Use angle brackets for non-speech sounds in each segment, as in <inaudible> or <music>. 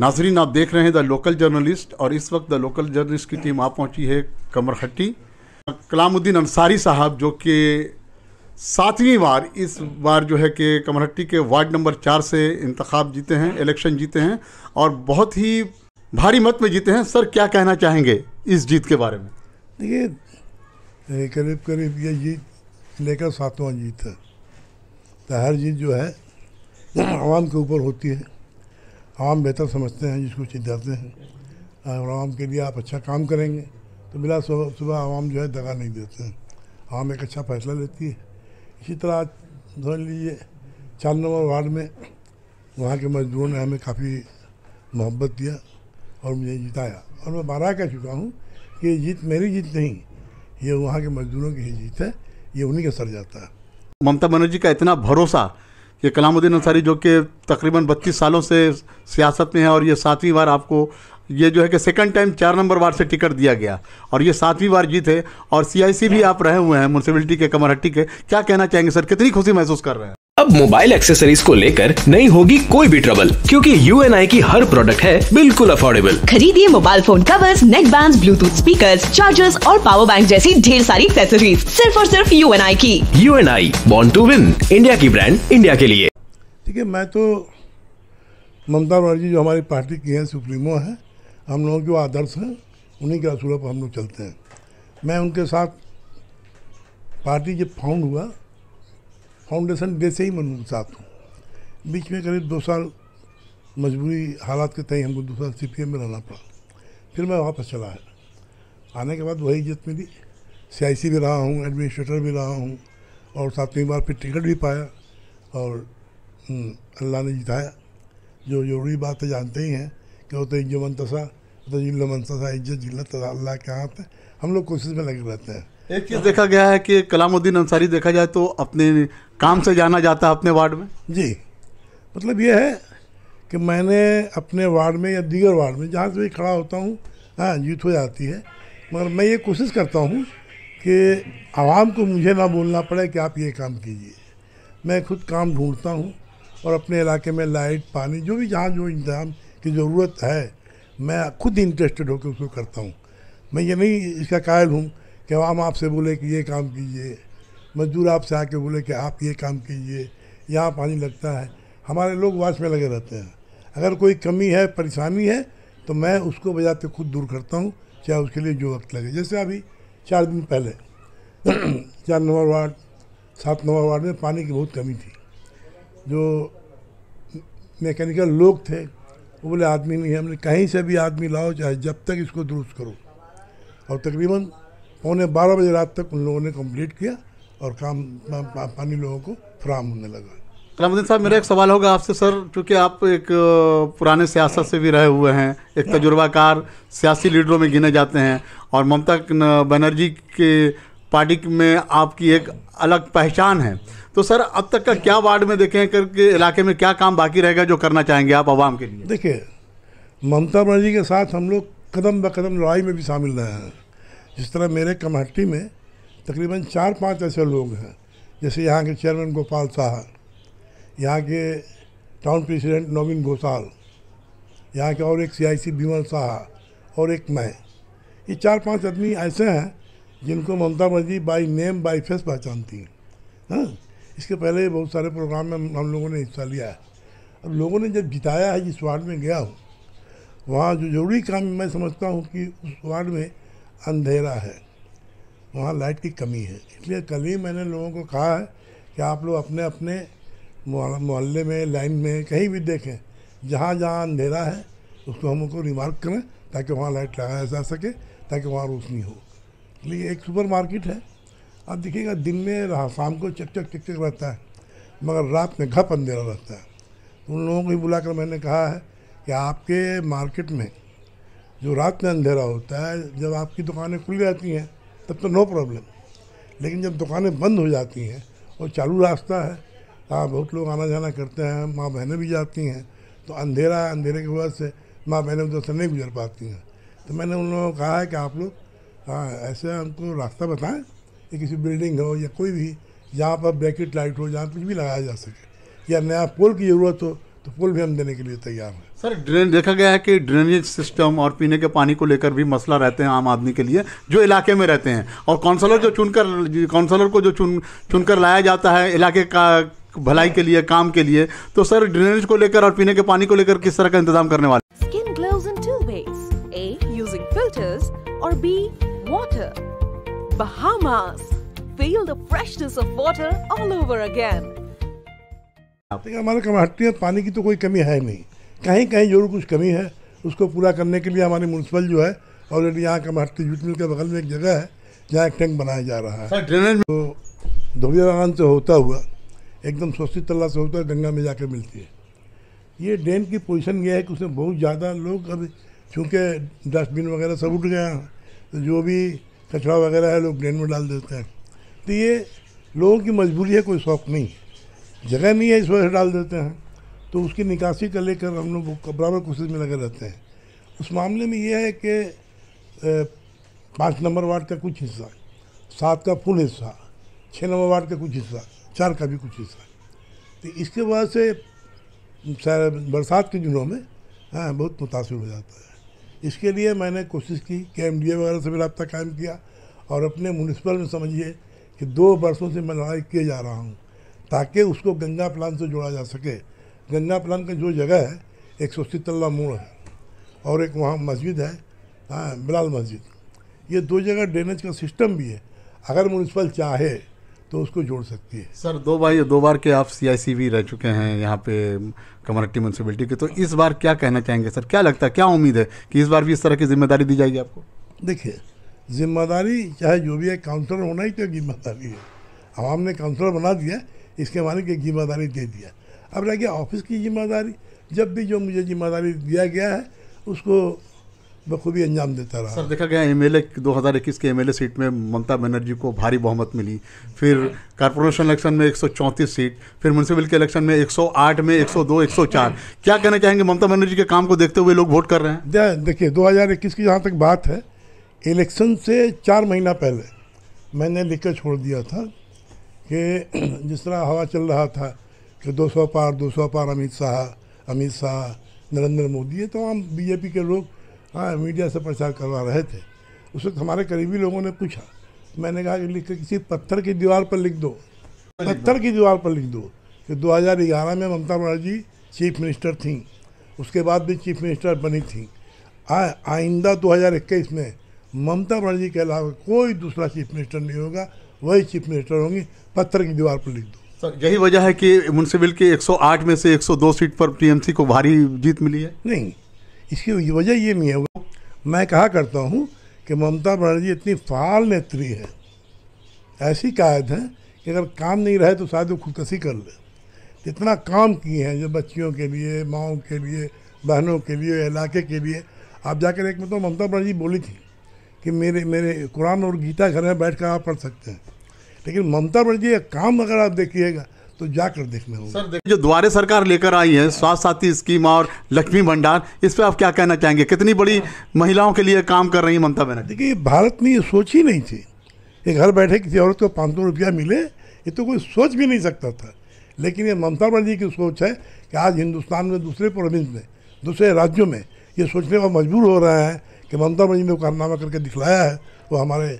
नाजरीन आप देख रहे हैं द लोकल जर्नलिस्ट और इस वक्त द लोकल जर्नलिस्ट की टीम आ पहुंची है कमरहट्टी कलामुद्दीन अंसारी साहब जो कि सातवीं बार इस बार जो है कि कमरहट्टी के वार्ड नंबर चार से इंतखब जीते हैं इलेक्शन जीते हैं और बहुत ही भारी मत में जीते हैं सर क्या कहना चाहेंगे इस जीत के बारे में देखिए करीब करीब ये जीत लेकर सातवां जीत है तो हर जीत जो है आवाम के ऊपर होती है आम बेहतर समझते हैं जिसको चिंताते हैं और आवाम के लिए आप अच्छा काम करेंगे तो बिला सुबह सुबह आवाम जो है दगा नहीं देते हैं आवाम एक अच्छा फैसला लेती है इसी तरह आज समझ लीजिए चार नंबर वार्ड में वहाँ के मजदूरों ने हमें काफ़ी मोहब्बत दिया और मुझे जिताया और मैं बारह कह चुका हूँ कि ये जीत मेरी जीत नहीं ये वहाँ के मजदूरों की ही जीत है ये उन्हीं के सर जाता है ममता बनर्जी का इतना भरोसा ये कलामुद्दीन अंसारी जो कि तकरीबन बत्तीस सालों से सियासत में है और ये सातवीं बार आपको ये जो है कि सेकंड टाइम चार नंबर वार्ड से टिकट दिया गया और ये सातवीं बार जीते और सीआईसी भी आप रहे हुए हैं म्यूनसिपलिटी के कमरहट्टी के क्या कहना चाहेंगे सर कितनी खुशी महसूस कर रहे हैं अब मोबाइल एक्सेसरीज को लेकर नहीं होगी कोई भी ट्रबल क्योंकि यू की हर प्रोडक्ट है बिल्कुल अफोर्डेबल खरीदिए mobile phone covers net band Bluetooth speaker chargers और पावर बैंक जैसी ढेर सारी एक्सेसरीज सिर्फ और सिर्फ यू की U N I bond to win India की ब्रांड इंडिया के लिए ठीक है मैं तो ममता बनर्जी जो हमारी पार्टी की है सुप्रीमो है हम लोगों के आदर्श हैं उन्हीं के असूलों पर हम लोग चलते हैं मैं उनके साथ पार्टी जब फाउंड हुआ फाउंडेशन डे से ही मैं साथ हूँ बीच में करीब दो साल मजबूरी हालात के तहत हमको दो साल सी में रहना पड़ा फिर मैं वापस चला है आने के बाद वही इज्जत मिली सी आई सी भी रहा हूँ एडमिनिस्ट्रेटर भी रहा हूँ और सातवीं बार फिर टिकट भी पाया और हम्म, अल्लाह ने जिताया जो जरूरी बात है जानते ही हैं कि वो तो इज्जो मनतसा तो जिल्ला मनतसा इज्जत जिल्लत अल्लाह के हाथ है हम लोग कोशिश में लगे रहते हैं एक चीज़ देखा गया है कि कलामुद्दीन अंसारी देखा जाए तो अपने काम से जाना जाता है अपने वार्ड में जी मतलब यह है कि मैंने अपने वार्ड में या दीगर वार्ड में जहाँ से भी खड़ा होता हूँ हाँ जीत हो जाती है मगर मैं ये कोशिश करता हूँ कि आवाम को मुझे ना बोलना पड़े कि आप ये काम कीजिए मैं खुद काम ढूंढता हूँ और अपने इलाके में लाइट पानी जो भी जहाँ जो इंतजाम की ज़रूरत है मैं खुद इंटरेस्टेड होकर उसको करता हूँ मैं ये नहीं इसका कायल हूँ कि हम आपसे बोले कि ये काम कीजिए मजदूर आपसे आके बोले कि आप ये काम कीजिए यहाँ पानी लगता है हमारे लोग वाच में लगे रहते हैं अगर कोई कमी है परेशानी है तो मैं उसको बजाते खुद दूर करता हूँ चाहे उसके लिए जो वक्त लगे जैसे अभी चार दिन पहले <clears throat> चार नंबर वार्ड सात नंबर वार्ड में पानी की बहुत कमी थी जो मैकेनिकल लोग थे वो बोले आदमी नहीं है हमने कहीं से भी आदमी लाओ चाहे जब तक इसको दुरुस्त करो और तकरीबन पौने बारह बजे रात तक उन लोगों ने कंप्लीट किया और काम पानी लोगों को फराम होने लगा कलामुद्दीन साहब मेरा एक सवाल होगा आपसे सर क्योंकि आप एक पुराने सियासत से भी रहे हुए हैं एक तजुर्बाकार सियासी लीडरों में गिने जाते हैं और ममता बनर्जी के पार्टी में आपकी एक अलग पहचान है तो सर अब तक का क्या वार्ड में देखें करके इलाके में क्या काम बाकी रहेगा जो करना चाहेंगे आप आवाम के लिए देखिए ममता बनर्जी के साथ हम लोग कदम ब कदम लड़ाई में भी शामिल रहे हैं जिस तरह मेरे कमेटी में तकरीबन चार पांच ऐसे लोग हैं जैसे यहाँ के चेयरमैन गोपाल साहब यहाँ के टाउन प्रेसिडेंट नवीन घोषाल यहाँ के और एक सीआईसी बीमल साहा और एक मैं ये चार पांच आदमी ऐसे हैं जिनको Mamata Banerjee by name by face पहचानती हैं हाँ? इसके पहले बहुत सारे प्रोग्राम में हम लोगों ने हिस्सा लिया है अब लोगों ने जब जिताया है जिस वार्ड में गया हूँ वहाँ जो जरूरी काम मैं समझता हूँ कि उस वार्ड में अंधेरा है वहाँ लाइट की कमी है इसलिए कल ही मैंने लोगों को कहा है कि आप लोग अपने अपने मोहल्ले में लाइन में कहीं भी देखें जहाँ जहाँ अंधेरा है उसको हम उनको रिमार्क करें ताकि वहाँ लाइट लगाया जा सके ताकि वहाँ रोशनी हो इसलिए एक सुपर मार्केट है आप देखिएगा दिन में रहा शाम को चक चक चक चक रहता है मगर रात में घप अंधेरा रहता है तो उन लोगों को भी बुलाकर मैंने कहा है कि आपके मार्केट में जो रात में अंधेरा होता है जब आपकी दुकानें खुली रहती हैं तब तो नो प्रॉब्लम लेकिन जब दुकानें बंद हो जाती हैं और चालू रास्ता है हाँ बहुत लोग आना जाना करते हैं माँ बहनें भी जाती हैं तो अंधेरा अंधेरे की वजह से माँ बहनें उधर से नहीं गुजर पाती हैं तो मैंने उन लोगों को कहा है कि आप लोग हाँ ऐसे हमको रास्ता बताएं कि किसी बिल्डिंग हो या कोई भी जहाँ पर ब्रैकेट लाइट हो जहाँ कुछ भी लगाया जा सके या नया पोल की ज़रूरत हो तो पुल भी हम देने के लिए तैयार हैं सर ड्रेन देखा गया है कि ड्रेनेज सिस्टम और पीने के पानी को लेकर भी मसला रहते हैं आम आदमी के लिए जो इलाके में रहते हैं और काउंसलर जो चुनकर काउंसलर को जो चुन चुनकर लाया जाता है इलाके का भलाई के लिए काम के लिए तो सर ड्रेनेज को लेकर और पीने के पानी को लेकर किस तरह का इंतजाम करने वाले स्किन फिल्टर्स और B water feel the of water all over again है हमारे में पानी की तो कोई कमी है नहीं कहीं कहीं जरूर कुछ कमी है उसको पूरा करने के लिए हमारी म्यूनसिपल जो है ऑलरेडी यहाँ कमहट्टी जूट मिल के बगल में एक जगह है जहाँ एक टैंक बनाया जा रहा है ड्रेनेज तो धोबिया बागान से होता हुआ एकदम सोस्ती तल्ला से होता है गंगा में जाकर मिलती है ये ड्रेन की पोजिशन यह है कि उसमें बहुत ज़्यादा लोग अब चूँकि डस्टबिन वगैरह सब उठ हैं तो जो भी कचरा वगैरह है लोग ड्रेन में डाल देते हैं तो ये लोगों की मजबूरी है कोई शौक नहीं है जगह नहीं है इस वजह से डाल देते हैं तो उसकी निकासी का लेकर हम लोग बराबर कोशिश में लगे रहते हैं उस मामले में यह है कि पाँच नंबर वार्ड का कुछ हिस्सा सात का फुल हिस्सा छः नंबर वार्ड का कुछ हिस्सा चार का भी कुछ हिस्सा तो इसके वजह से बरसात के दिनों में हाँ बहुत मुतासर हो जाता है इसके लिए मैंने कोशिश की कि एम डी ए वगैरह से भी रबता कायम किया और अपने म्यूनसिपल में समझिए कि दो बरसों से मैं लड़ाई किए जा रहा हूँ ताकि उसको गंगा प्लान से जोड़ा जा सके गंगा प्लान का जो जगह है एक सौ सितल्ला मोड़ है और एक वहाँ मस्जिद है हाँ बिलाल मस्जिद ये दो जगह ड्रेनेज का सिस्टम भी है अगर म्यूनसिपल चाहे तो उसको जोड़ सकती है सर दो बार दो बार के आप सी रह चुके हैं यहाँ पे कम्युनिटी म्यूनसिपलिटी के तो इस बार क्या कहना चाहेंगे सर क्या लगता है क्या उम्मीद है कि इस बार भी इस तरह की जिम्मेदारी दी जाएगी आपको देखिए जिम्मेदारी चाहे जो भी है काउंसलर होना ही तो जिम्मेदारी है आवाम ने काउंसलर बना दिया इसके माने कि जिम्मेदारी दे दिया अब रह गया ऑफिस की जिम्मेदारी जब भी जो मुझे जिम्मेदारी दिया गया है उसको बखूबी अंजाम देता रहा सर देखा गया एम एल ए दो हज़ार इक्कीस के एम एल ए सीट में ममता बनर्जी को भारी बहुमत मिली फिर कॉरपोरेशन इलेक्शन में एक सौ चौंतीस सीट फिर म्यूनसिपल के इलेक्शन में एक सौ आठ में एक सौ दो एक सौ चार क्या कहना चाहेंगे ममता बनर्जी के काम को देखते हुए लोग वोट कर रहे हैं देखिए दो हज़ार इक्कीस की जहाँ तक बात है इलेक्शन से चार महीना पहले मैंने लिख कर छोड़ दिया था कि <clears throat> जिस तरह हवा चल रहा था कि दो सौ पार दो सौ पार अमित शाह अमित शाह नरेंद्र मोदी ये तमाम बीजेपी के लोग हाँ मीडिया से प्रचार करवा रहे थे उस वक्त हमारे करीबी लोगों ने पूछा मैंने कहा कि लिख कर किसी पत्थर की दीवार पर लिख दो पत्थर की दीवार पर लिख दो कि 2011 में ममता बनर्जी चीफ मिनिस्टर थी उसके बाद भी चीफ मिनिस्टर बनी थी आइंदा 2021 में ममता बनर्जी के अलावा कोई दूसरा चीफ मिनिस्टर नहीं होगा वही चीफ मिनिस्टर होंगे पत्थर की दीवार पर लिख दो सर यही वजह है कि म्यूनसिपल के 108 में से 102 सीट पर टीएमसी को भारी जीत मिली है नहीं इसकी वजह ये नहीं है मैं कहा करता हूँ कि ममता बनर्जी इतनी फाल नेत्री है ऐसी कायद है कि अगर काम नहीं रहे तो शायद वो खुदकशी कर ले जितना काम किए हैं जो बच्चियों के लिए माओ के लिए बहनों के लिए इलाके के लिए आप जाकर एक मतलब ममता बनर्जी बोली थी कि मेरे मेरे कुरान और गीता घर में बैठ कर आप पढ़ सकते हैं लेकिन ममता बनर्जी काम अगर आप देखिएगा तो जाकर देखने होगा सर देखिए जो द्वारे सरकार लेकर आई है स्वास्थ्य साथी स्कीम और लक्ष्मी भंडार इस पर आप क्या कहना चाहेंगे कितनी बड़ी महिलाओं के लिए काम कर रही है ममता बनर्जी देखिए भारत में ये सोच ही नहीं थी कि घर बैठे किसी औरत को पाँच सौ रुपया मिले ये तो कोई सोच भी नहीं सकता था लेकिन ये ममता बनर्जी की सोच है कि आज हिंदुस्तान में दूसरे प्रोविंस में दूसरे राज्यों में ये सोचने को मजबूर हो रहा है कि ममता बनर्जी ने कारनामा करके दिखलाया है वो हमारे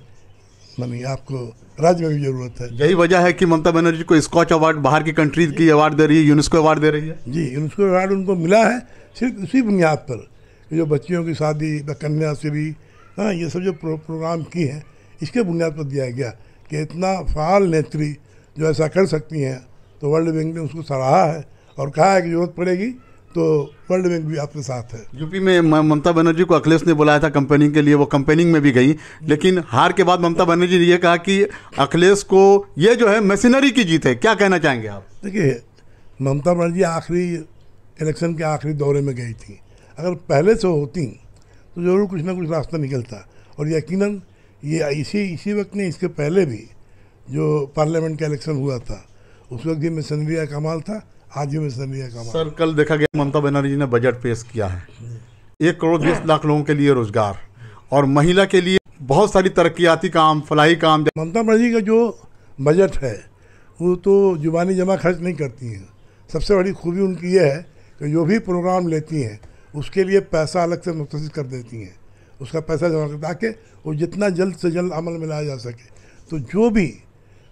मानी आपको राज्य में भी जरूरत है यही वजह है कि ममता बनर्जी को स्कॉच अवार्ड बाहर की कंट्रीज की अवार्ड दे रही है यूनेस्को अवार्ड दे रही है जी यूनेस्को अवार्ड उनको मिला है सिर्फ उसी बुनियाद पर जो बच्चियों की शादी व कन्या से भी हाँ ये सब जो प्रो, प्रोग्राम किए हैं इसके बुनियाद पर दिया गया कि इतना फाल नेत्री जो ऐसा कर सकती हैं तो वर्ल्ड बैंक ने उसको सराहा है और कहा है कि जरूरत पड़ेगी तो वर्ल्ड बैंक भी आपके साथ है यूपी में ममता बनर्जी को अखिलेश ने बुलाया था कंपेनिंग के लिए वो कंपेनिंग में भी गई लेकिन हार के बाद ममता बनर्जी ने यह कहा कि अखिलेश को ये जो है मशीनरी की जीत है क्या कहना चाहेंगे आप देखिए ममता बनर्जी आखिरी इलेक्शन के आखिरी दौरे में गई थी अगर पहले से होती तो ज़रूर कुछ ना कुछ रास्ता निकलता और यकीन ये इसी इसी वक्त नहीं इसके पहले भी जो पार्लियामेंट का इलेक्शन हुआ था उस वक्त भी मशीनरी का कमाल था सर संध्या काम सर कल देखा गया ममता बनर्जी ने बजट पेश किया है एक करोड़ बीस हाँ। लाख लोगों के लिए रोजगार और महिला के लिए बहुत सारी तरक्याती काम फलाही काम ममता बनर्जी का जो बजट है वो तो जुबानी जमा खर्च नहीं करती हैं सबसे बड़ी खूबी उनकी यह है कि जो भी प्रोग्राम लेती हैं उसके लिए पैसा अलग से मुख्त कर देती हैं उसका पैसा जमा कर ताकि वो जितना जल्द से जल्द अमल में लाया जा सके तो जो भी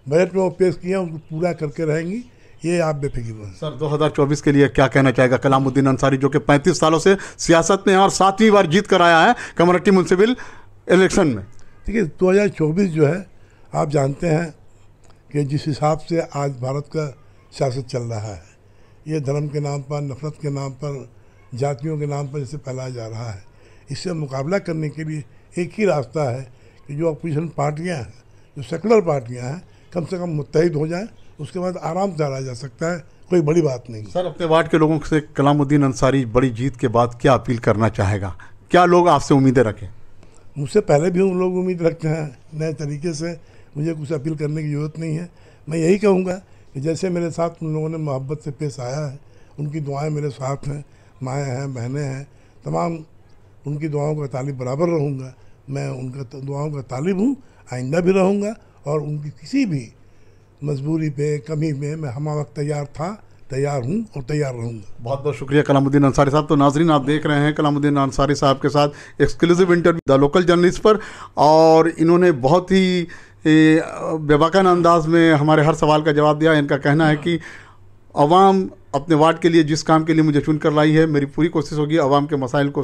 बजट में वो पेश किए हैं उनको पूरा करके रहेंगी ये आप बेफिकी बोल सर 2024 के लिए क्या कहना चाहेगा कलामुद्दीन अंसारी जो कि 35 सालों से सियासत में और सातवीं बार जीत कर आया है कमरट्टी म्यूनसिपल इलेक्शन में देखिए दो जो है आप जानते हैं कि जिस हिसाब से आज भारत का सियासत चल रहा है ये धर्म के नाम पर नफरत के नाम पर जातियों के नाम पर जैसे फैलाया जा रहा है इससे मुकाबला करने के लिए एक ही रास्ता है कि जो अपोजिशन पार्टियाँ हैं जो सेकुलर पार्टियाँ हैं कम से कम मुतहद हो जाएँ उसके बाद आराम से हराया जा सकता है कोई बड़ी बात नहीं सर अपने वार्ड के लोगों से कलामुद्दीन अंसारी बड़ी जीत के बाद क्या अपील करना चाहेगा क्या लोग आपसे उम्मीदें रखें मुझसे पहले भी उन लोग उम्मीद रखते हैं नए तरीके से मुझे कुछ अपील करने की ज़रूरत नहीं है मैं यही कहूँगा कि जैसे मेरे साथ उन लोगों ने मोहब्बत से पेश आया है उनकी दुआएं मेरे साथ हैं माएँ हैं बहनें हैं तमाम उनकी दुआओं का तालिब बराबर रहूँगा मैं उनका दुआओं का तालिब हूँ आइंदा भी रहूँगा और उनकी किसी भी मजबूरी पे कमी में मैं हम वक्त तैयार था तैयार हूँ और तैयार रहूँगा बहुत बहुत शुक्रिया कलामुद्दीन अंसारी साहब तो नाजरीन आप देख रहे हैं कलामुद्दीन अंसारी साहब के साथ exclusive interview the local journalist पर और इन्होंने बहुत ही बेबाकन अंदाज में हमारे हर सवाल का जवाब दिया इनका कहना है कि अवाम अपने वार्ड के लिए जिस काम के लिए मुझे चुन कर लाई है मेरी पूरी कोशिश होगी अवाम के मसाइल को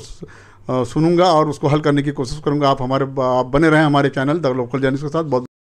सुनूंगा और उसको हल करने की कोशिश करूंगा आप हमारे आप बने रहें हमारे चैनल द लोकल जर्नलिस्ट के साथ बहुत